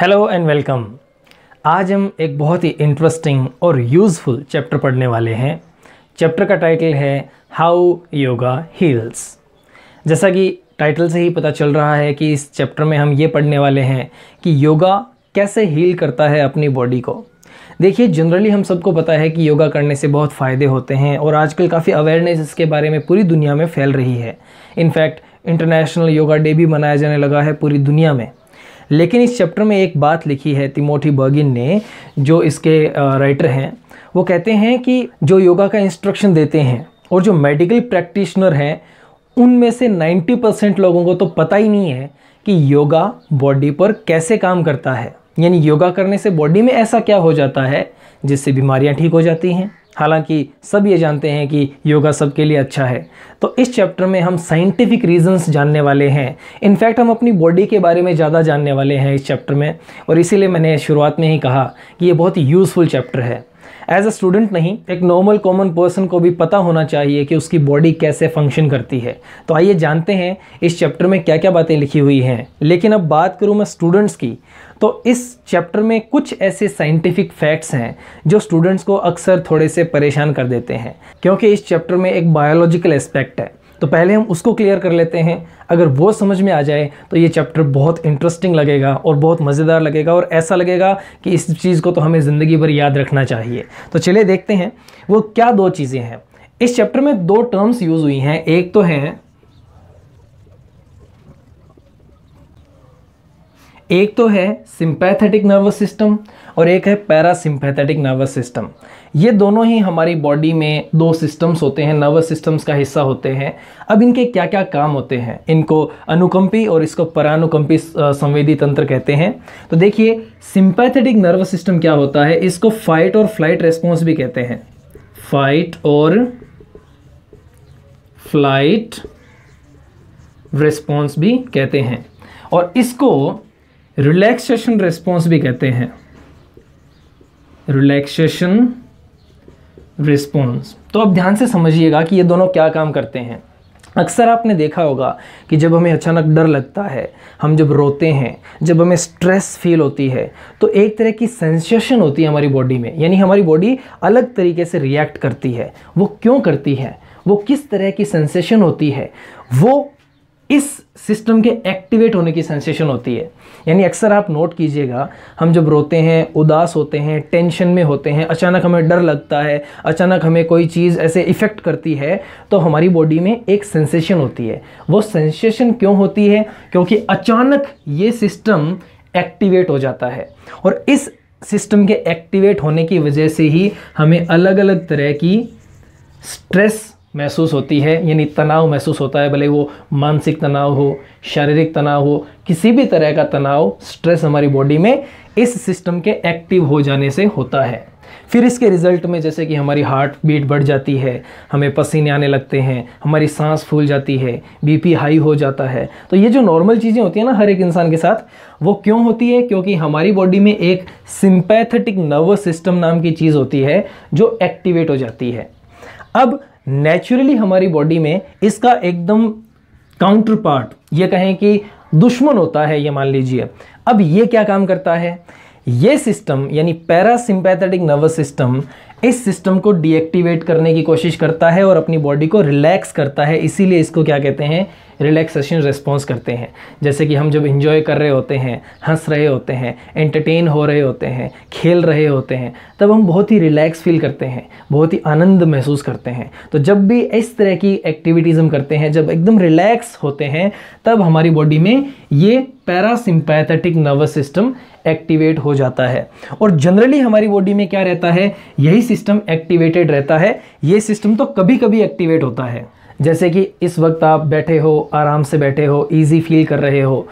Hello and welcome आज हम एक बहुत ही इंटरेस्टिंग और यूज़फुल चैप्टर पढ़ने वाले हैं चैप्टर का टाइटल है हाउ योगा हील्स जैसा कि टाइटल से ही पता चल रहा है कि इस चैप्टर में हम ये पढ़ने वाले हैं कि योगा कैसे हील करता है अपनी बॉडी को देखिए जनरली हम सबको पता है कि योगा करने से बहुत फ़ायदे होते हैं और आजकल काफ़ी अवेयरनेस इसके बारे में पूरी दुनिया में फैल रही है इनफैक्ट इंटरनेशनल योगा डे भी मनाया जाने लगा है पूरी दुनिया में लेकिन इस चैप्टर में एक बात लिखी है तिमोठी बर्गिन ने जो इसके राइटर हैं वो कहते हैं कि जो योगा का इंस्ट्रक्शन देते हैं और जो मेडिकल प्रैक्टिशनर हैं उनमें से 90 परसेंट लोगों को तो पता ही नहीं है कि योगा बॉडी पर कैसे काम करता है यानी योगा करने से बॉडी में ऐसा क्या हो जाता है जिससे बीमारियां ठीक हो जाती हैं हालांकि सब ये जानते हैं कि योगा सबके लिए अच्छा है तो इस चैप्टर में हम साइंटिफिक रीजंस जानने वाले हैं इनफैक्ट हम अपनी बॉडी के बारे में ज़्यादा जानने वाले हैं इस चैप्टर में और इसीलिए मैंने शुरुआत में ही कहा कि ये बहुत ही यूज़फुल चैप्टर है एज अ स्टूडेंट नहीं एक नॉर्मल कॉमन पर्सन को भी पता होना चाहिए कि उसकी बॉडी कैसे फंक्शन करती है तो आइए जानते हैं इस चैप्टर में क्या क्या बातें लिखी हुई हैं लेकिन अब बात करूँ मैं स्टूडेंट्स की तो इस चैप्टर में कुछ ऐसे साइंटिफिक फैक्ट्स हैं जो स्टूडेंट्स को अक्सर थोड़े से परेशान कर देते हैं क्योंकि इस चैप्टर में एक बायोलॉजिकल एस्पेक्ट है तो पहले हम उसको क्लियर कर लेते हैं अगर वो समझ में आ जाए तो ये चैप्टर बहुत इंटरेस्टिंग लगेगा और बहुत मज़ेदार लगेगा और ऐसा लगेगा कि इस चीज़ को तो हमें ज़िंदगी भर याद रखना चाहिए तो चलिए देखते हैं वो क्या दो चीज़ें हैं इस चैप्टर में दो टर्म्स यूज़ हुई हैं एक तो हैं एक तो है सिंपैथेटिक नर्वस सिस्टम और एक है पैरासिम्पैथेटिक नर्वस सिस्टम ये दोनों ही हमारी बॉडी में दो सिस्टम्स होते हैं नर्वस सिस्टम्स का हिस्सा होते हैं अब इनके क्या क्या काम होते हैं इनको अनुकंपी और इसको परानुकंपी संवेदी तंत्र कहते हैं तो देखिए सिंपैथेटिक नर्वस सिस्टम क्या होता है इसको फाइट और फ्लाइट रेस्पॉन्स भी कहते हैं फाइट और फ्लाइट रिस्पॉन्स भी कहते हैं और इसको रिलैक्सेशन रिस्पॉन्स भी कहते हैं रिलैक्सेशन रिस्पॉन्स तो अब ध्यान से समझिएगा कि ये दोनों क्या काम करते हैं अक्सर आपने देखा होगा कि जब हमें अचानक डर लगता है हम जब रोते हैं जब हमें स्ट्रेस फील होती है तो एक तरह की सेंसेशन होती है हमारी बॉडी में यानी हमारी बॉडी अलग तरीके से रिएक्ट करती है वो क्यों करती है वो किस तरह की सेंसेशन होती है वो इस सिस्टम के एक्टिवेट होने की सेंसेशन होती है यानी अक्सर आप नोट कीजिएगा हम जब रोते हैं उदास होते हैं टेंशन में होते हैं अचानक हमें डर लगता है अचानक हमें कोई चीज़ ऐसे इफ़ेक्ट करती है तो हमारी बॉडी में एक सेंसेशन होती है वो सेंसेशन क्यों होती है क्योंकि अचानक ये सिस्टम एक्टिवेट हो जाता है और इस सिस्टम के एक्टिवेट होने की वजह से ही हमें अलग अलग तरह की स्ट्रेस महसूस होती है यानी तनाव महसूस होता है भले वो मानसिक तनाव हो शारीरिक तनाव हो किसी भी तरह का तनाव स्ट्रेस हमारी बॉडी में इस सिस्टम के एक्टिव हो जाने से होता है फिर इसके रिज़ल्ट में जैसे कि हमारी हार्ट बीट बढ़ जाती है हमें पसीने आने लगते हैं हमारी सांस फूल जाती है बीपी हाई हो जाता है तो ये जो नॉर्मल चीज़ें होती हैं ना हर एक इंसान के साथ वो क्यों होती है क्योंकि हमारी बॉडी में एक सिंपैथेटिक नर्वस सिस्टम नाम की चीज़ होती है जो एक्टिवेट हो जाती है अब नेचुरली हमारी बॉडी में इसका एकदम काउंटर पार्ट ये कहें कि दुश्मन होता है ये मान लीजिए अब ये क्या काम करता है ये सिस्टम यानी पैरासिम्पैथेटिक नर्वस सिस्टम इस सिस्टम को डीएक्टिवेट करने की कोशिश करता है और अपनी बॉडी को रिलैक्स करता है इसीलिए इसको क्या कहते हैं रिलैक्सेशन रिस्पॉन्स करते हैं जैसे कि हम जब इंजॉय कर रहे होते हैं हंस रहे होते हैं एंटरटेन हो रहे होते हैं खेल रहे होते हैं तब हम बहुत ही रिलैक्स फील करते हैं बहुत ही आनंद महसूस करते हैं तो जब भी इस तरह की एक्टिविटीज़ हम करते हैं जब एकदम रिलैक्स होते हैं तब हमारी बॉडी में ये पैरासिम्पैथेटिक नर्वस सिस्टम एक्टिवेट हो जाता है और जनरली हमारी बॉडी में क्या रहता है यही सिस्टम एक्टिवेटेड रहता है ये सिस्टम तो कभी कभी एक्टिवेट होता है जैसे कि इस वक्त आप बैठे हो आराम से बैठे हो इजी फील कर रहे हो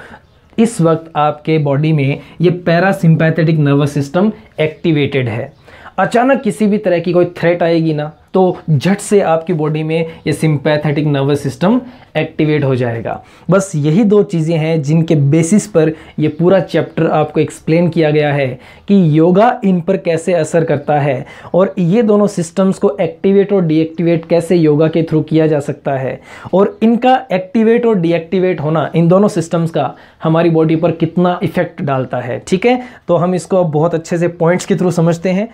इस वक्त आपके बॉडी में ये पैरासिम्पैथेटिक नर्वस सिस्टम एक्टिवेटेड है अचानक किसी भी तरह की कोई थ्रेट आएगी ना तो झट से आपकी बॉडी में ये सिंपैथेटिक नर्वस सिस्टम एक्टिवेट हो जाएगा बस यही दो चीज़ें हैं जिनके बेसिस पर ये पूरा चैप्टर आपको एक्सप्लेन किया गया है कि योगा इन पर कैसे असर करता है और ये दोनों सिस्टम्स को एक्टिवेट और डीएक्टिवेट कैसे योगा के थ्रू किया जा सकता है और इनका एक्टिवेट और डीएक्टिवेट होना इन दोनों सिस्टम्स का हमारी बॉडी पर कितना इफेक्ट डालता है ठीक है तो हम इसको बहुत अच्छे से पॉइंट्स के थ्रू समझते हैं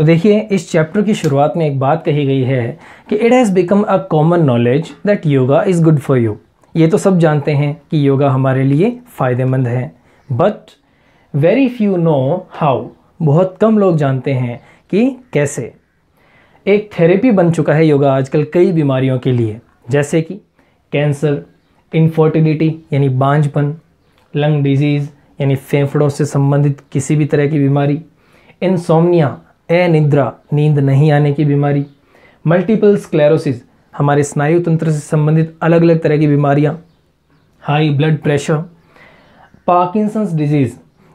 तो देखिए इस चैप्टर की शुरुआत में एक बात कही गई है कि it has become a common knowledge that yoga is good for you ये तो सब जानते हैं कि योगा हमारे लिए फ़ायदेमंद है but very few know how बहुत कम लोग जानते हैं कि कैसे एक थेरेपी बन चुका है योगा आजकल कई बीमारियों के लिए जैसे कि कैंसर इनफर्टिलिटी यानी बांझपन लंग डिजीज़ यानी फेफड़ों से संबंधित किसी भी तरह की बीमारी इंसोमनिया अनिद्रा नींद नहीं आने की बीमारी मल्टीपल स्क्लेरोसिस हमारे स्नायु तंत्र से संबंधित अलग अलग तरह की बीमारियाँ high blood pressure Parkinson's disease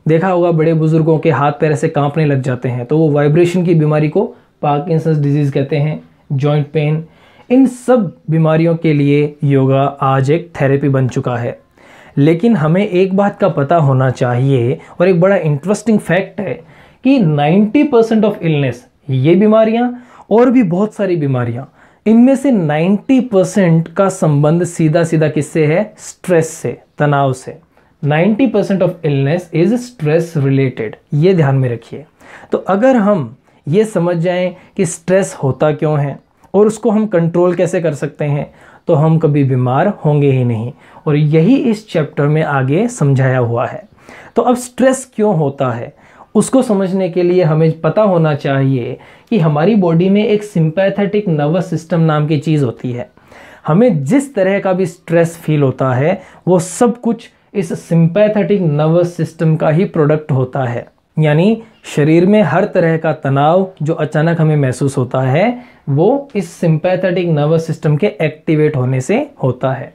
देखा होगा बड़े बुजुर्गों के हाथ पैर से कांपने लग जाते हैं तो वो वाइब्रेशन की बीमारी को पार्किंसंस डिजीज़ कहते हैं जॉइंट पेन इन सब बीमारियों के लिए योगा आज एक थेरेपी बन चुका है लेकिन हमें एक बात का पता होना चाहिए और एक बड़ा इंटरेस्टिंग फैक्ट है कि 90 परसेंट ऑफ इलनेस ये बीमारियां और भी बहुत सारी बीमारियां इनमें से 90 परसेंट का संबंध सीधा सीधा किससे है स्ट्रेस से तनाव से 90 percent of illness is stress related ये ध्यान में रखिए तो अगर हम ये समझ जाएं कि स्ट्रेस होता क्यों है और उसको हम कंट्रोल कैसे कर सकते हैं तो हम कभी बीमार होंगे ही नहीं और यही इस चैप्टर में आगे समझाया हुआ है तो अब स्ट्रेस क्यों होता है उसको समझने के लिए हमें पता होना चाहिए कि हमारी बॉडी में एक सिंपैथेटिक नर्वस सिस्टम नाम की चीज़ होती है हमें जिस तरह का भी स्ट्रेस फील होता है वो सब कुछ इस सिंपैथेटिक नर्वस सिस्टम का ही प्रोडक्ट होता है यानी शरीर में हर तरह का तनाव जो अचानक हमें महसूस होता है वो इस सिंपैथेटिक नर्वस सिस्टम के एक्टिवेट होने से होता है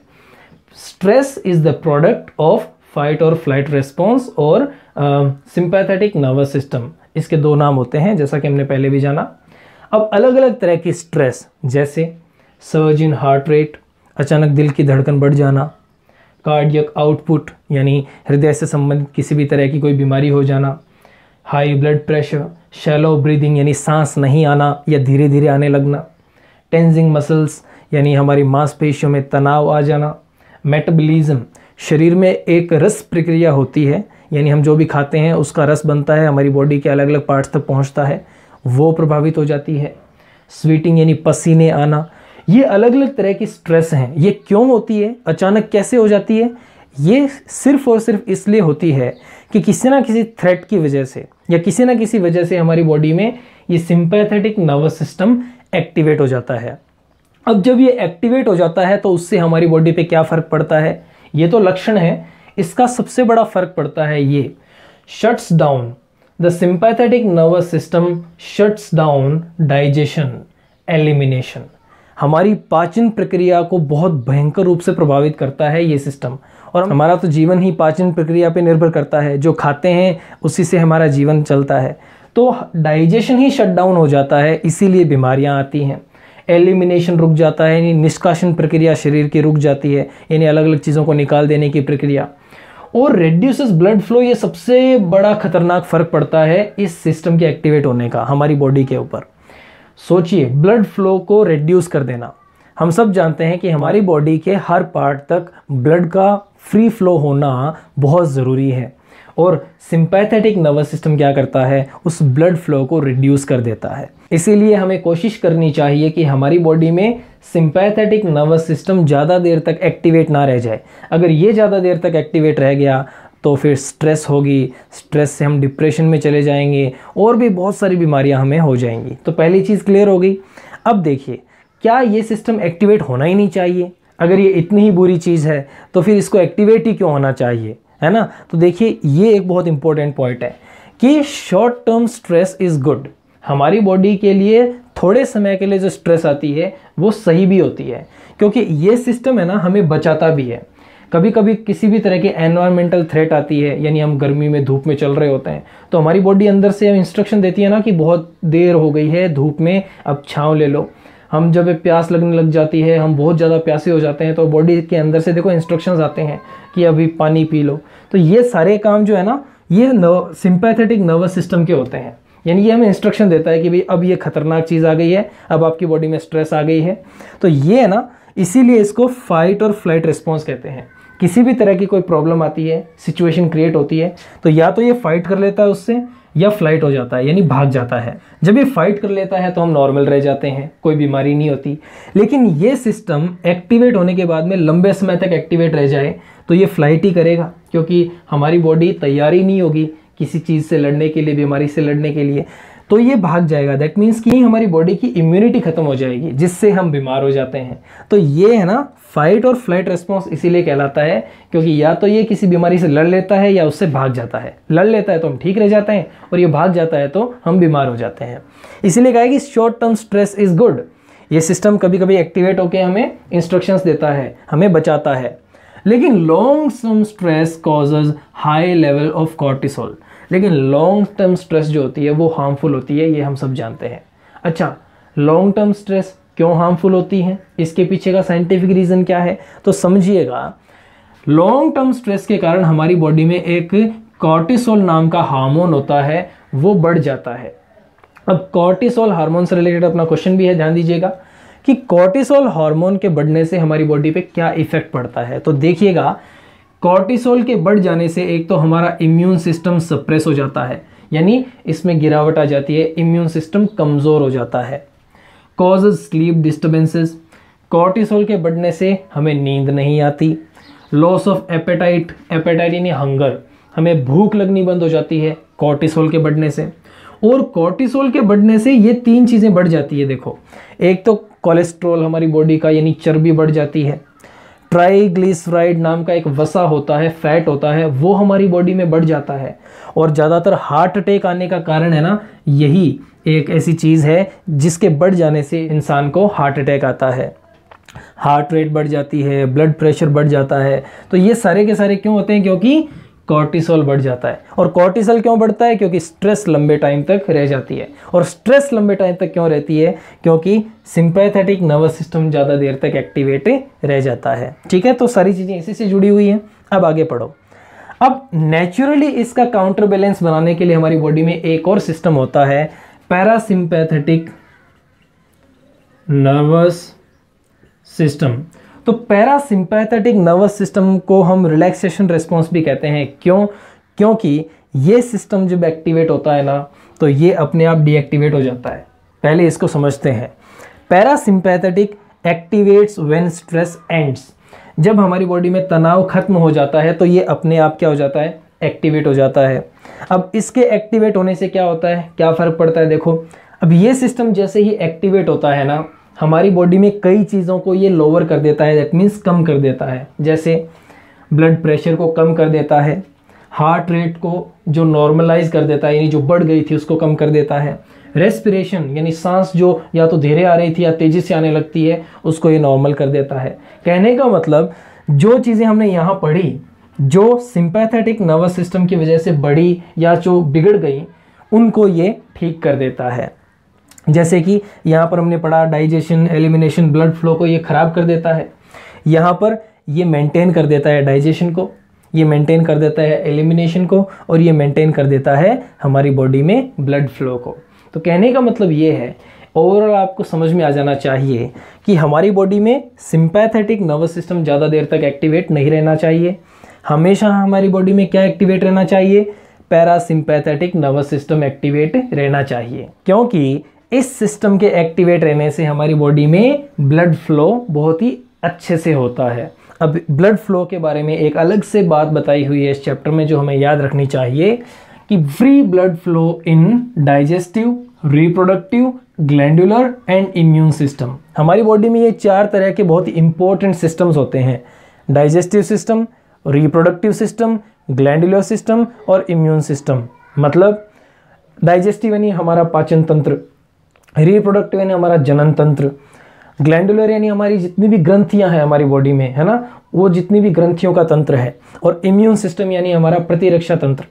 stress is the product of fight और फ्लाइट रेस्पॉन्स और सिंपैथेटिक नर्वस सिस्टम इसके दो नाम होते हैं जैसा कि हमने पहले भी जाना अब अलग अलग तरह की स्ट्रेस जैसे सर्ज इन हार्ट रेट अचानक दिल की धड़कन बढ़ जाना कार्डियक आउटपुट यानी हृदय से संबंधित किसी भी तरह की कोई बीमारी हो जाना high blood pressure shallow breathing यानी सांस नहीं आना या धीरे धीरे आने लगना टेंजिंग मसल्स यानी हमारी मांसपेशियों में तनाव आ जाना मेटाबॉलिज्म शरीर में एक रस प्रक्रिया होती है यानी हम जो भी खाते हैं उसका रस बनता है हमारी बॉडी के अलग अलग पार्ट्स तक पहुंचता है वो प्रभावित हो जाती है स्वीटिंग यानी पसीने आना ये अलग अलग तरह की स्ट्रेस हैं ये क्यों होती है अचानक कैसे हो जाती है ये सिर्फ और सिर्फ इसलिए होती है कि किसी ना किसी थ्रेट की वजह से या किसी ना किसी वजह से हमारी बॉडी में ये सिंपैथेटिक नर्वस सिस्टम एक्टिवेट हो जाता है अब जब ये एक्टिवेट हो जाता है तो उससे हमारी बॉडी पे क्या फ़र्क पड़ता है ये तो लक्षण है इसका सबसे बड़ा फर्क पड़ता है ये shuts down the sympathetic nervous system shuts down digestion elimination हमारी पाचन प्रक्रिया को बहुत भयंकर रूप से प्रभावित करता है ये सिस्टम और हमारा तो जीवन ही पाचन प्रक्रिया पे निर्भर करता है जो खाते हैं उसी से हमारा जीवन चलता है तो डाइजेशन ही शट डाउन हो जाता है इसीलिए बीमारियां आती हैं एलिमिनेशन रुक जाता है यानी निष्कासन प्रक्रिया शरीर की रुक जाती है यानी अलग अलग चीज़ों को निकाल देने की प्रक्रिया और रेड्यूसेस ब्लड फ्लो ये सबसे बड़ा खतरनाक फ़र्क पड़ता है इस सिस्टम के एक्टिवेट होने का हमारी बॉडी के ऊपर सोचिए ब्लड फ्लो को रेड्यूस कर देना हम सब जानते हैं कि हमारी बॉडी के हर पार्ट तक ब्लड का फ्री फ्लो होना बहुत ज़रूरी है और सिंपैथेटिक नर्वस सिस्टम क्या करता है उस ब्लड फ्लो को रिड्यूस कर देता है इसीलिए हमें कोशिश करनी चाहिए कि हमारी बॉडी में सिंपैथेटिक नर्वस सिस्टम ज़्यादा देर तक एक्टिवेट ना रह जाए अगर ये ज़्यादा देर तक एक्टिवेट रह गया तो फिर स्ट्रेस होगी स्ट्रेस से हम डिप्रेशन में चले जाएंगे और भी बहुत सारी बीमारियां हमें हो जाएंगी तो पहली चीज़ क्लियर हो गई अब देखिए क्या ये सिस्टम एक्टिवेट होना ही नहीं चाहिए अगर ये इतनी ही बुरी चीज़ है तो फिर इसको एक्टिवेट ही क्यों होना चाहिए है ना तो देखिए ये एक बहुत इंपॉर्टेंट पॉइंट है कि short term stress is good हमारी बॉडी के लिए थोड़े समय के लिए जो स्ट्रेस आती है वो सही भी होती है क्योंकि ये सिस्टम है ना हमें बचाता भी है कभी कभी किसी भी तरह की एनवायरमेंटल थ्रेट आती है यानी हम गर्मी में धूप में चल रहे होते हैं तो हमारी बॉडी अंदर से इंस्ट्रक्शन देती है ना कि बहुत देर हो गई है धूप में अब छाँव ले लो हम जब प्यास लगने लग जाती है हम बहुत ज़्यादा प्यासे हो जाते हैं तो बॉडी के अंदर से देखो इंस्ट्रक्शंस आते हैं कि अभी पानी पी लो तो ये सारे काम जो है ना ये नर्व सिंपैथेटिक नर्वस सिस्टम के होते हैं यानी ये हमें इंस्ट्रक्शन देता है कि भाई अब ये खतरनाक चीज़ आ गई है अब आपकी बॉडी में स्ट्रेस आ गई है तो ये है ना इसीलिए इसको फाइट और फ्लाइट रिस्पॉन्स कहते हैं किसी भी तरह की कोई प्रॉब्लम आती है सिचुएशन क्रिएट होती है तो या तो ये फाइट कर लेता है उससे या फ्लाइट हो जाता है यानी भाग जाता है जब ये फाइट कर लेता है तो हम नॉर्मल रह जाते हैं कोई बीमारी नहीं होती लेकिन ये सिस्टम एक्टिवेट होने के बाद में लंबे समय तक एक्टिवेट रह जाए तो ये फ्लाइट ही करेगा क्योंकि हमारी बॉडी तैयारी नहीं होगी किसी चीज़ से लड़ने के लिए बीमारी से लड़ने के लिए तो ये भाग जाएगा दैट मीन्स कि हमारी बॉडी की इम्यूनिटी खत्म हो जाएगी जिससे हम बीमार हो जाते हैं तो ये है ना फाइट और फ्लाइट रेस्पॉन्स इसीलिए कहलाता है क्योंकि या तो ये किसी बीमारी से लड़ लेता है या उससे भाग जाता है लड़ लेता है तो हम ठीक रह जाते हैं और ये भाग जाता है तो हम बीमार हो जाते हैं इसीलिए कहा है कि short term stress is good ये सिस्टम कभी कभी एक्टिवेट होकर हमें इंस्ट्रक्शंस देता है हमें बचाता है लेकिन long term stress causes high level of cortisol लेकिन लॉन्ग टर्म स्ट्रेस जो होती है वो हार्मफुल होती है ये हम सब जानते हैं अच्छा लॉन्ग टर्म स्ट्रेस क्यों हार्मफुल होती है इसके पीछे का साइंटिफिक रीज़न क्या है तो समझिएगा लॉन्ग टर्म स्ट्रेस के कारण हमारी बॉडी में एक कॉर्टिसोल नाम का हार्मोन होता है वो बढ़ जाता है अब कॉर्टिसोल हार्मोन से रिलेटेड अपना क्वेश्चन भी है ध्यान दीजिएगा कि कॉर्टिसोल हार्मोन के बढ़ने से हमारी बॉडी पे क्या इफेक्ट पड़ता है तो देखिएगा कॉर्टिसोल के बढ़ जाने से एक तो हमारा इम्यून सिस्टम सप्रेस हो जाता है यानी इसमें गिरावट आ जाती है इम्यून सिस्टम कमज़ोर हो जाता है कॉज स्लीप डिस्टर्बेंसेस कॉर्टिसोल के बढ़ने से हमें नींद नहीं आती लॉस ऑफ एपेटाइट एपेटाइट यानी हंगर हमें भूख लगनी बंद हो जाती है कॉर्टिसोल के बढ़ने से और कॉर्टिसोल के बढ़ने से ये तीन चीज़ें बढ़ जाती है देखो एक तो कोलेस्ट्रॉल हमारी बॉडी का यानी चर्बी बढ़ जाती है ट्राइग्लिसराइड नाम का एक वसा होता है फैट होता है वो हमारी बॉडी में बढ़ जाता है और ज़्यादातर हार्ट अटैक आने का कारण है ना यही एक ऐसी चीज़ है जिसके बढ़ जाने से इंसान को हार्ट अटैक आता है हार्ट रेट बढ़ जाती है ब्लड प्रेशर बढ़ जाता है तो ये सारे के सारे क्यों होते हैं क्योंकि कॉर्टिसोल बढ़ जाता है और कॉर्टिसोल क्यों बढ़ता है क्योंकि स्ट्रेस लंबे टाइम तक रह जाती है और स्ट्रेस लंबे टाइम तक क्यों रहती है क्योंकि सिंपैथेटिक नर्वस सिस्टम ज़्यादा देर तक एक्टिवेट रह जाता है ठीक है तो सारी चीज़ें इसी से जुड़ी हुई हैं अब आगे पढ़ो अब नेचुरली इसका काउंटर बैलेंस बनाने के लिए हमारी बॉडी में एक और सिस्टम होता है पैरासिम्पैथेटिक नर्वस सिस्टम तो पैरासिम्पैथेटिक नर्वस सिस्टम को हम रिलैक्सेशन रिस्पॉन्स भी कहते हैं क्यों क्योंकि ये सिस्टम जब एक्टिवेट होता है ना तो ये अपने आप डीएक्टिवेट हो जाता है पहले इसको समझते हैं parasympathetic activates when stress ends जब हमारी बॉडी में तनाव खत्म हो जाता है तो ये अपने आप क्या हो जाता है एक्टिवेट हो जाता है अब इसके एक्टिवेट होने से क्या होता है क्या फ़र्क पड़ता है देखो अब ये सिस्टम जैसे ही एक्टिवेट होता है ना हमारी बॉडी में कई चीज़ों को ये लोअर कर देता है दैट मीन्स कम कर देता है जैसे ब्लड प्रेशर को कम कर देता है हार्ट रेट को जो नॉर्मलाइज कर देता है यानी जो बढ़ गई थी उसको कम कर देता है रेस्पिरेशन यानी सांस जो या तो धीरे आ रही थी या तेज़ी से आने लगती है उसको ये नॉर्मल कर देता है कहने का मतलब जो चीज़ें हमने यहाँ पढ़ी जो सिंपैथेटिक नर्वस सिस्टम की वजह से बढ़ी या जो बिगड़ गई उनको ये ठीक कर देता है जैसे कि यहाँ पर हमने पढ़ा डाइजेशन एलिमिनेशन ब्लड फ्लो को ये ख़राब कर देता है यहाँ पर ये मेंटेन कर देता है डाइजेशन को ये मेंटेन कर देता है एलिमिनेशन को और ये मेंटेन कर देता है हमारी बॉडी में ब्लड फ्लो को तो कहने का मतलब ये है ओवरऑल आपको समझ में आ जाना चाहिए कि हमारी बॉडी में सिंपैथेटिक नर्वस सिस्टम ज़्यादा देर तक एक्टिवेट नहीं रहना चाहिए हमेशा हमारी बॉडी में क्या एक्टिवेट रहना चाहिए पैरासिम्पैथेटिक नर्वस सिस्टम एक्टिवेट रहना चाहिए क्योंकि इस सिस्टम के एक्टिवेट रहने से हमारी बॉडी में ब्लड फ्लो बहुत ही अच्छे से होता है अब ब्लड फ्लो के बारे में एक अलग से बात बताई हुई है इस चैप्टर में जो हमें याद रखनी चाहिए कि free blood flow in digestive reproductive glandular and immune system हमारी बॉडी में ये चार तरह के बहुत इंपॉर्टेंट सिस्टम्स होते हैं digestive system reproductive system glandular system और इम्यून सिस्टम मतलब डाइजेस्टिव यानी हमारा पाचन तंत्र रिप्रोडक्टिव यानी हमारा जनन तंत्र ग्लैंडुलर यानी हमारी जितनी भी ग्रंथियां हैं हमारी बॉडी में है ना वो जितनी भी ग्रंथियों का तंत्र है और इम्यून सिस्टम यानी हमारा प्रतिरक्षा तंत्र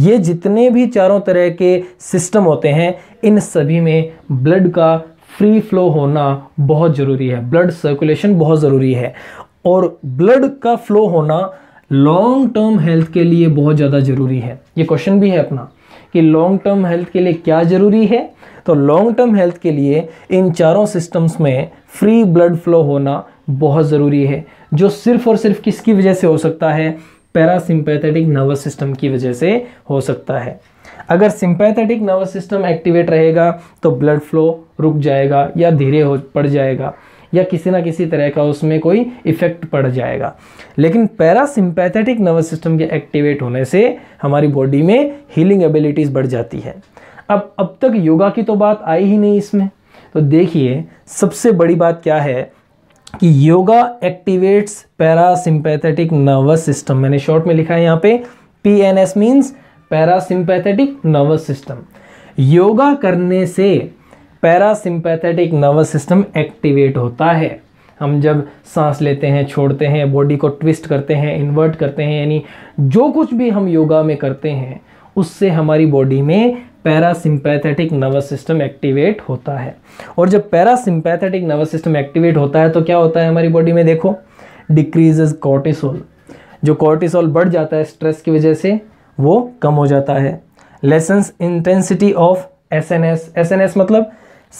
ये जितने भी चारों तरह के सिस्टम होते हैं इन सभी में ब्लड का फ्री फ्लो होना बहुत ज़रूरी है ब्लड सर्कुलेशन बहुत ज़रूरी है और ब्लड का फ्लो होना लॉन्ग टर्म हेल्थ के लिए बहुत ज़्यादा ज़रूरी है ये क्वेश्चन भी है अपना कि लॉन्ग टर्म हेल्थ के लिए क्या ज़रूरी है तो लॉन्ग टर्म हेल्थ के लिए इन चारों सिस्टम्स में फ्री ब्लड फ्लो होना बहुत ज़रूरी है जो सिर्फ और सिर्फ किसकी वजह से हो सकता है पैरासिम्पैथेटिक नर्वस सिस्टम की वजह से हो सकता है अगर सिंपैथेटिक नर्वस सिस्टम एक्टिवेट रहेगा तो ब्लड फ्लो रुक जाएगा या धीरे हो पड़ जाएगा या किसी ना किसी तरह का उसमें कोई इफेक्ट पड़ जाएगा लेकिन पैरासिम्पैथेटिक नर्वस सिस्टम के एक्टिवेट होने से हमारी बॉडी में हीलिंग एबिलिटीज़ बढ़ जाती है अब अब तक योगा की तो बात आई ही नहीं इसमें तो देखिए सबसे बड़ी बात क्या है कि yoga activates parasympathetic nervous system मैंने शॉर्ट में लिखा है यहाँ पे P N S means parasympathetic nervous system yoga करने से पैरासिम्पैथेटिक नर्वस सिस्टम एक्टिवेट होता है हम जब सांस लेते हैं छोड़ते हैं बॉडी को ट्विस्ट करते हैं इन्वर्ट करते हैं यानी जो कुछ भी हम योगा में करते हैं उससे हमारी बॉडी में पैरासिम्पैथेटिक नर्वस सिस्टम एक्टिवेट होता है और जब पैरासिम्पैथेटिक नर्वस सिस्टम एक्टिवेट होता है तो क्या होता है हमारी बॉडी में देखो डिक्रीजेज कॉर्टिसोल जो कॉर्टिसोल बढ़ जाता है स्ट्रेस की वजह से वो कम हो जाता है lessens intensity of S N S S N S मतलब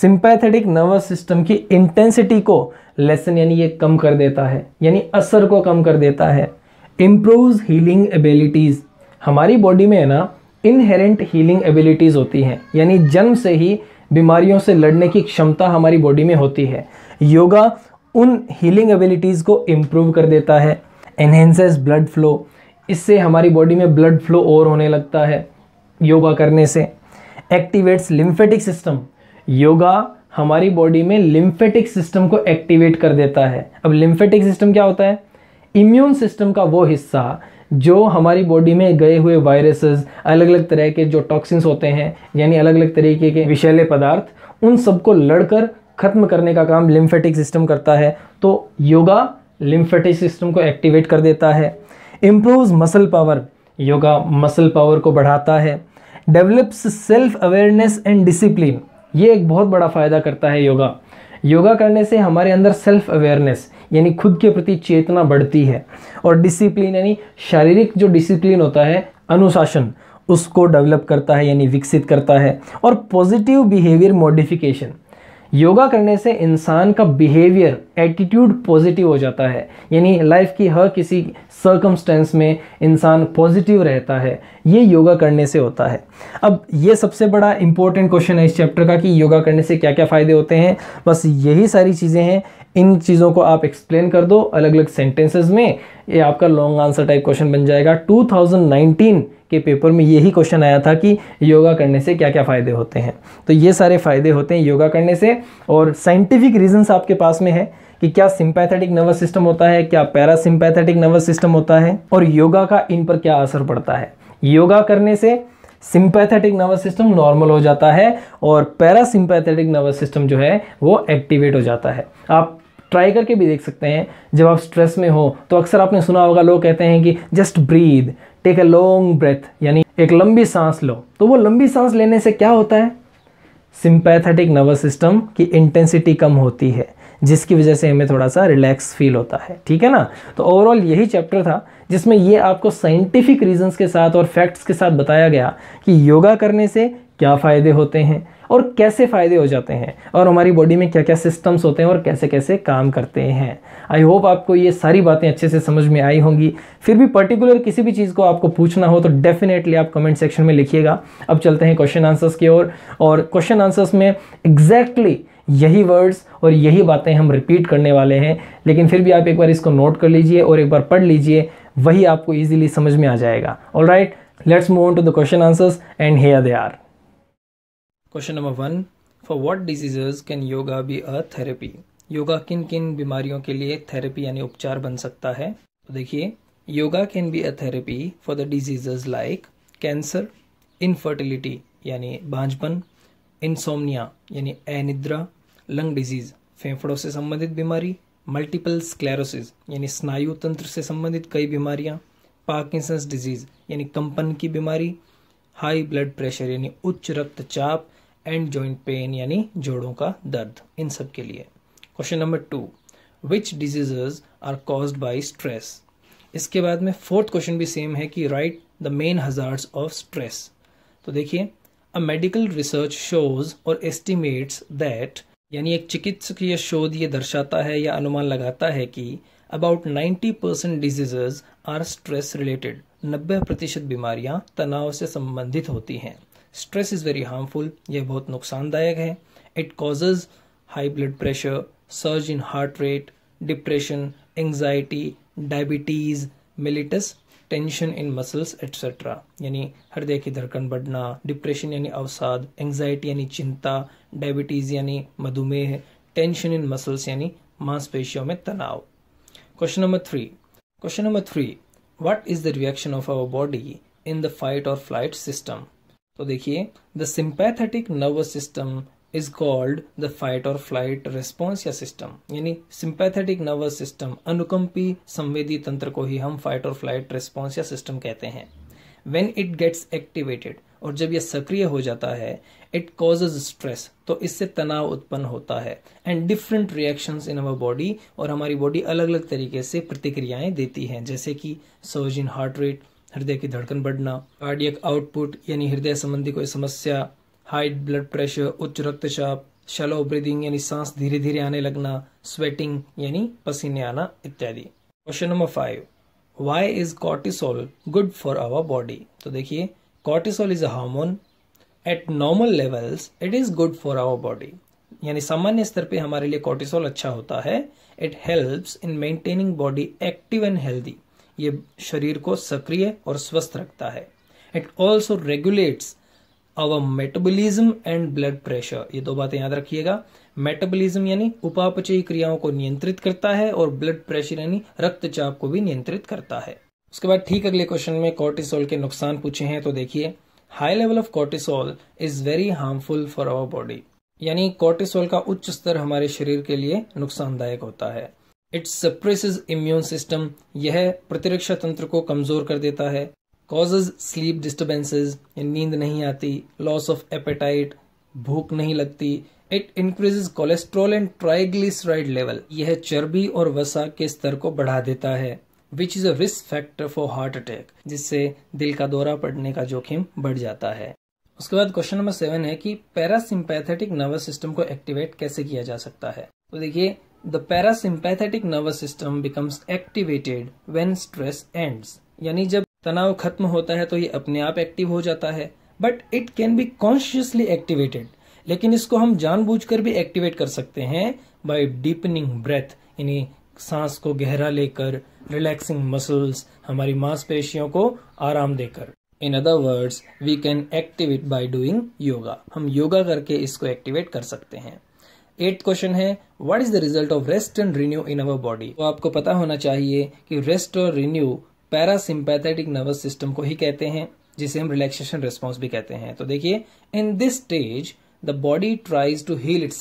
सिंपैथेटिक नर्वस सिस्टम की इंटेंसिटी को लेसन यानी ये कम कर देता है यानी असर को कम कर देता है इम्प्रूव हीलिंग एबिलिटीज़ हमारी बॉडी में है ना इनहेरेंट हीलिंग एबिलिटीज़ होती हैं यानी जन्म से ही बीमारियों से लड़ने की क्षमता हमारी बॉडी में होती है योगा उन हीलिंग एबिलिटीज़ को इम्प्रूव कर देता है एनहेंसेस ब्लड फ्लो इससे हमारी बॉडी में ब्लड फ्लो और होने लगता है योगा करने से एक्टिवेट्स लिम्फेटिक सिस्टम योगा हमारी बॉडी में लिम्फेटिक सिस्टम को एक्टिवेट कर देता है अब लिम्फेटिक सिस्टम क्या होता है इम्यून सिस्टम का वो हिस्सा जो हमारी बॉडी में गए हुए वायरसेस अलग अलग तरह के जो टॉक्सिन्स होते हैं यानी अलग अलग तरीके के विषैले पदार्थ उन सबको लड़कर ख़त्म करने का काम लिम्फेटिक सिस्टम करता है तो योगा लिम्फेटिक सिस्टम को एक्टिवेट कर देता है improve muscle power yoga muscle power को बढ़ाता है develops self awareness and discipline ये एक बहुत बड़ा फ़ायदा करता है योगा योगा करने से हमारे अंदर सेल्फ अवेयरनेस यानी खुद के प्रति चेतना बढ़ती है और डिसिप्लिन यानी शारीरिक जो डिसिप्लिन होता है अनुशासन उसको डेवलप करता है यानी विकसित करता है और पॉजिटिव बिहेवियर मॉडिफिकेशन योगा करने से इंसान का बिहेवियर एटीट्यूड पॉजिटिव हो जाता है यानी लाइफ की हर किसी सर्कमस्टेंस में इंसान पॉजिटिव रहता है ये योगा करने से होता है अब ये सबसे बड़ा इंपॉर्टेंट क्वेश्चन है इस चैप्टर का कि योगा करने से क्या क्या फ़ायदे होते हैं बस यही सारी चीज़ें हैं इन चीज़ों को आप एक्सप्लेन कर दो अलग अलग सेंटेंसेज में ये आपका लॉन्ग आंसर टाइप क्वेश्चन बन जाएगा टू के पेपर में यही क्वेश्चन आया था कि योगा करने से क्या क्या फ़ायदे होते हैं तो ये सारे फ़ायदे होते हैं योगा करने से और साइंटिफिक रीजंस आपके पास में है कि क्या सिंपैथेटिक नर्वस सिस्टम होता है क्या पैरासिम्पैथेटिक नर्वस सिस्टम होता है और योगा का इन पर क्या असर पड़ता है योगा करने से सिंपैथेटिक नर्वस सिस्टम नॉर्मल हो जाता है और पैरासिम्पैथेटिक नर्वस सिस्टम जो है वो एक्टिवेट हो जाता है आप ट्राई करके भी देख सकते हैं जब आप स्ट्रेस में हो तो अक्सर आपने सुना होगा लोग कहते हैं कि just breathe take a long breath यानी एक लंबी सांस लो तो वो लंबी सांस लेने से क्या होता है सिंपैथेटिक नर्वस सिस्टम की इंटेंसिटी कम होती है जिसकी वजह से हमें थोड़ा सा रिलैक्स फील होता है ठीक है ना तो ओवरऑल यही चैप्टर था जिसमें ये आपको साइंटिफिक रीजंस के साथ और फैक्ट्स के साथ बताया गया कि योगा करने से क्या फ़ायदे होते हैं और कैसे फ़ायदे हो जाते हैं और हमारी बॉडी में क्या क्या सिस्टम्स होते हैं और कैसे कैसे काम करते हैं आई होप आपको ये सारी बातें अच्छे से समझ में आई होंगी फिर भी पर्टिकुलर किसी भी चीज़ को आपको पूछना हो तो डेफिनेटली आप कमेंट सेक्शन में लिखिएगा अब चलते हैं क्वेश्चन आंसर्स की ओर और क्वेश्चन आंसर्स में एग्जैक्टली exactly यही वर्ड्स और यही बातें हम रिपीट करने वाले हैं लेकिन फिर भी आप एक बार इसको नोट कर लीजिए और एक बार पढ़ लीजिए वही आपको ईजिली समझ में आ जाएगा all right let's move on to the question answers and here they are question number one for what diseases can yoga be a therapy yoga किन किन बीमारियों के लिए थेरेपी यानी उपचार बन सकता है तो देखिए yoga can be a therapy for the diseases like cancer infertility यानी बांझपन इंसोमनिया यानी अनिद्रा लंग डिजीज फेफड़ों से संबंधित बीमारी मल्टीपल स्क्लेरोसिस यानी स्नायु तंत्र से संबंधित कई बीमारियां पार्किंसंस डिजीज यानी कंपन की बीमारी हाई ब्लड प्रेशर यानी उच्च रक्तचाप एंड जॉइंट पेन यानी जोड़ों का दर्द इन सब के लिए question number two which diseases are caused by stress इसके बाद में फोर्थ क्वेश्चन भी सेम है कि write the main hazards of stress तो देखिए अ मेडिकल रिसर्च शोज और एस्टिमेट्स दैट यानी एक चिकित्सकीय शोध ये दर्शाता है या अनुमान लगाता है कि about 90 percent diseases are stress related नब्बे प्रतिशत बीमारियां तनाव से संबंधित होती हैं स्ट्रेस इज़ वेरी हार्मफुल यह बहुत नुकसानदायक है it causes high blood pressure surge in heart rate depression anxiety diabetes mellitus tension in muscles etcetera यानी हृदय की धड़कन बढ़ना डिप्रेशन यानी अवसाद एंगजाइटी यानी चिंता डायबिटीज़ यानी मधुमेह टेंशन इन मसल्स यानी मांसपेशियों में तनाव question number three question number three what is the reaction of our body in the fight और फ्लाइट सिस्टम तो देखिए the sympathetic nervous system is called the fight और फ्लाइट रिस्पॉन्स या system यानी सिंपैथेटिक नर्वस सिस्टम अनुकंपी संवेदी तंत्र को ही हम फाइट और फ्लाइट रिस्पॉन्स या सिस्टम कहते हैं वेन इट गेट्स एक्टिवेटेड और जब यह सक्रिय हो जाता है इट कॉजेज स्ट्रेस तो इससे तनाव उत्पन्न होता है and different reaction in our body और हमारी बॉडी अलग अलग तरीके से प्रतिक्रियाएं देती हैं जैसे कि सर्ज इन हार्ट रेट हृदय की धड़कन बढ़ना कार्डियक आउटपुट यानी हृदय संबंधी कोई समस्या हाई ब्लड प्रेशर उच्च रक्तचाप शलो ब्रीदिंग यानी सांस धीरे धीरे आने लगना स्वेटिंग यानी पसीने आना इत्यादि question number five why is cortisol good for our body तो देखिए cortisol is a hormone at normal levels it is good for our body यानी सामान्य स्तर पे हमारे लिए कॉर्टिसोल अच्छा होता है it helps in maintaining body active and healthy ये शरीर को सक्रिय और स्वस्थ रखता है it also regulates our metabolism and blood pressure ये दो बातें याद रखिएगा मेटाबोलिज्म यानी उपापचयी क्रियाओं को नियंत्रित करता है और ब्लड प्रेशर यानी रक्तचाप को भी नियंत्रित करता है उसके बाद ठीक अगले क्वेश्चन में कोर्टिसोल के नुकसान पूछे हैं तो देखिए high level of cortisol is very harmful for our body यानी कोर्टिसोल का उच्च स्तर हमारे शरीर के लिए नुकसानदायक होता है इट सप्रेस इम्यून सिस्टम यह प्रतिरक्षा तंत्र को कमजोर कर देता है कॉजेज स्लीप डिस्टर्बेंसेज नींद नहीं आती लॉस ऑफ एपेटाइट भूख नहीं लगती it increases cholesterol and triglyceride level यह चर्बी और वसा के स्तर को बढ़ा देता है which is a risk factor for heart attack जिससे दिल का दौरा पड़ने का जोखिम बढ़ जाता है उसके बाद क्वेश्चन नंबर सेवन है कि पैरासिम्पैथेटिक नर्वस सिस्टम को एक्टिवेट कैसे किया जा सकता है तो देखिए The parasympathetic nervous system becomes activated when stress ends. यानी जब तनाव खत्म होता है तो ये अपने आप एक्टिव हो जाता है but it can be consciously activated लेकिन इसको हम जानबूझकर भी एक्टिवेट कर सकते हैं बाय डीपनिंग ब्रेथ यानी सांस को गहरा लेकर रिलैक्सिंग मसल्स हमारी मांसपेशियों को आराम देकर in other words we can activate by doing yoga हम योगा करके इसको एक्टिवेट कर सकते हैं एट क्वेश्चन है what is the result of rest and renew in our body तो आपको पता होना चाहिए कि रेस्ट और रिन्यू पैरासिम्पैथेटिक नर्वस सिस्टम को ही कहते हैं जिसे हम रिलैक्सेशन रिस्पॉन्स भी कहते हैं तो देखिए in this stage the body tries to heal it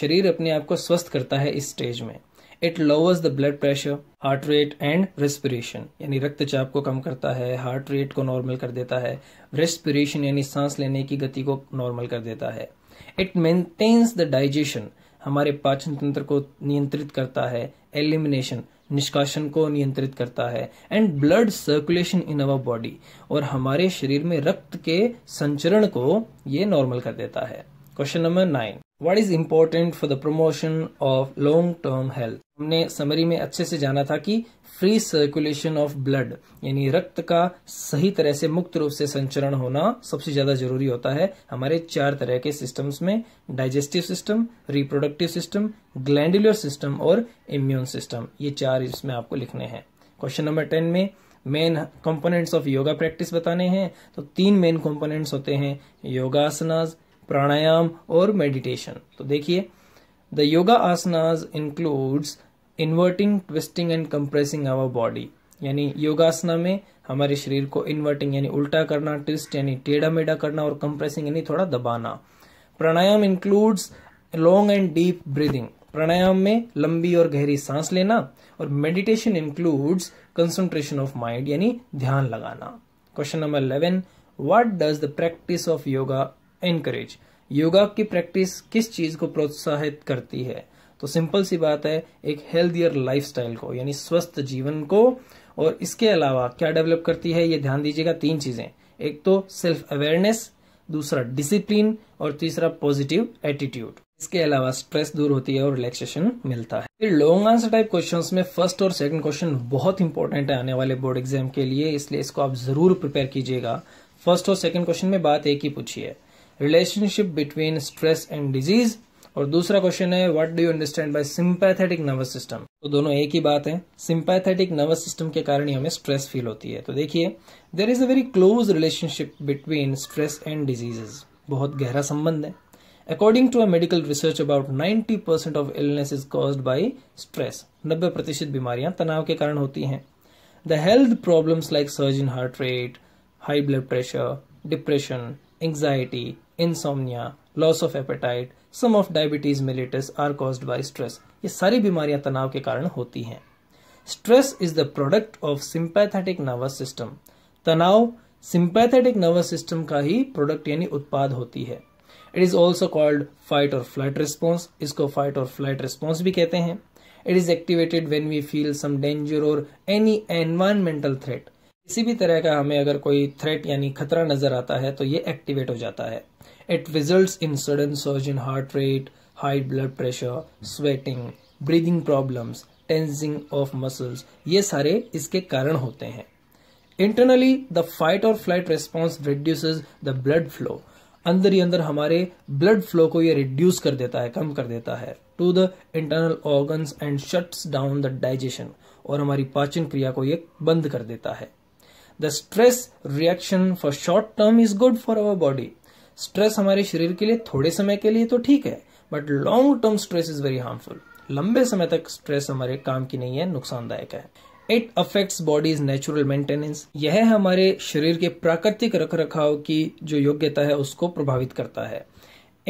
शरीर अपने आप को स्वस्थ करता है इस स्टेज में it lowers the blood pressure heart rate and respiration यानी रक्तचाप को कम करता है हार्ट रेट को नॉर्मल कर देता है रेस्पिरेशन यानी सांस लेने की गति को नॉर्मल कर देता है इट मेंटेन्स द डाइजेशन हमारे पाचन तंत्र को नियंत्रित करता है एलिमिनेशन निष्कासन को नियंत्रित करता है and blood circulation in our body और हमारे शरीर में रक्त के संचरण को ये नॉर्मल कर देता है question number nine what is important for the promotion of long term health हमने समरी में अच्छे से जाना था कि फ्री सर्कुलेशन ऑफ ब्लड यानी रक्त का सही तरह से मुक्त रूप से संचरण होना सबसे ज्यादा जरूरी होता है हमारे चार तरह के सिस्टम्स में digestive system reproductive system glandular system और इम्यून सिस्टम ये चार इसमें आपको लिखने हैं क्वेश्चन नंबर टेन में main components of yoga practice बताने हैं तो तीन मेन कंपोनेंट्स होते हैं योगासनाज प्राणायाम और मेडिटेशन तो देखिए the yoga asanas includes inverting twisting and compressing our body यानी योगासना में हमारे शरीर को इन्वर्टिंग यानी उल्टा करना ट्विस्ट यानी टेढ़ा मेढ़ा करना और कंप्रेसिंग यानी थोड़ा दबाना pranayama includes long and deep breathing प्राणायाम में लंबी और गहरी सांस लेना और meditation includes concentration of mind यानी ध्यान लगाना question number eleven what does the practice of yoga encourage yoga की प्रैक्टिस किस चीज को प्रोत्साहित करती है तो सिंपल सी बात है एक हेल्थियर लाइफस्टाइल को यानी स्वस्थ जीवन को और इसके अलावा क्या डेवलप करती है ये ध्यान दीजिएगा तीन चीजें एक तो सेल्फ अवेयरनेस दूसरा डिसिप्लिन और तीसरा पॉजिटिव एटीट्यूड इसके अलावा स्ट्रेस दूर होती है और रिलैक्सेशन मिलता है फिर लॉन्ग आंसर टाइप क्वेश्चंस में फर्स्ट और सेकंड क्वेश्चन बहुत इंपॉर्टेंट है आने वाले बोर्ड एग्जाम के लिए इसलिए इसको आप जरूर प्रिपेयर कीजिएगा फर्स्ट और सेकंड क्वेश्चन में बात एक ही पूछी है relationship between stress and disease और दूसरा क्वेश्चन है what do you understand by sympathetic nervous system तो दोनों एक ही बात है सिंपैथेटिक नर्वस सिस्टम के कारण ही हमें स्ट्रेस फील होती है तो देखिए there is a very close relationship between stress and diseases बहुत गहरा संबंध है according to a medical research about 90 percent of illness is cause by stress नब्बे प्रतिशत बीमारियां तनाव के कारण होती हैं the health problems like surge in heart rate high blood pressure depression anxiety insomnia, loss of appetite some of diabetes mellitus are caused by stress. ये सारी बीमारियां तनाव के कारण होती हैं stress is the product of sympathetic nervous system तनाव sympathetic nervous system का ही प्रोडक्ट यानी उत्पाद होती है it is also called fight और फ्लाइट रिस्पॉन्स इसको फाइट और फ्लाइट रिस्पॉन्स भी कहते हैं it is activated when we feel some danger or any environmental threat किसी भी तरह का हमें अगर कोई थ्रेट यानी खतरा नजर आता है तो ये एक्टिवेट हो जाता है It results in sudden surge in heart rate, high blood pressure, sweating, breathing problems, tensing of muscles ये सारे इसके कारण होते हैं इंटरनली द फाइट और flight response reduces the blood flow अंदर ही अंदर हमारे ब्लड फ्लो को ये रिड्यूस कर देता है कम कर देता है to the internal organs and shuts down the digestion और हमारी पाचन क्रिया को ये बंद कर देता है the stress reaction for short term is good for our body stress हमारे शरीर के लिए थोड़े समय के लिए तो ठीक है but long term stress is very harmful लंबे समय तक स्ट्रेस हमारे काम की नहीं है नुकसानदायक है it affects body's natural maintenance यह हमारे शरीर के प्राकृतिक रख रखाव की जो योग्यता है उसको प्रभावित करता है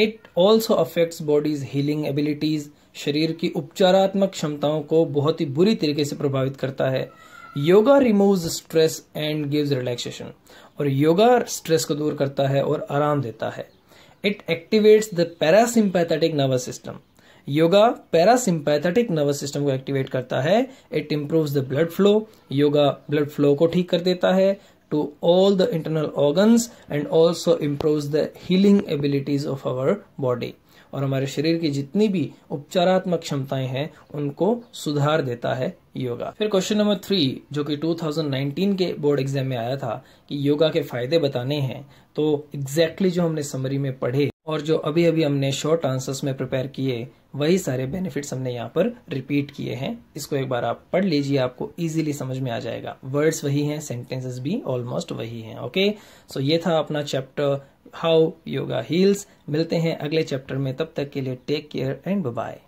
it also affects body's healing abilities शरीर की उपचारात्मक क्षमताओं को बहुत ही बुरी तरीके से प्रभावित करता है yoga removes stress and gives relaxation और योगा स्ट्रेस को दूर करता है और आराम देता है it activates the parasympathetic nervous system yoga parasympathetic nervous system को एक्टिवेट करता है it improves the blood flow yoga blood flow को ठीक कर देता है to all the internal organs and also improves the healing abilities of our body. और हमारे शरीर की जितनी भी उपचारात्मक क्षमताएं हैं उनको सुधार देता है योगा फिर क्वेश्चन नंबर थ्री जो कि 2019 के बोर्ड एग्जाम में आया था कि योगा के फायदे बताने हैं तो एग्जैक्टली exactly जो हमने समरी में पढ़े और जो अभी अभी हमने शॉर्ट आंसर्स में प्रिपेयर किए वही सारे बेनिफिट्स हमने यहाँ पर रिपीट किए हैं इसको एक बार आप पढ़ लीजिए आपको इजीली समझ में आ जाएगा वर्ड्स वही हैं सेंटेंसेस भी ऑलमोस्ट वही हैं ओके सो ये था अपना चैप्टर हाउ योगा हील्स मिलते हैं अगले चैप्टर में तब तक के लिए टेक केयर एंड बाय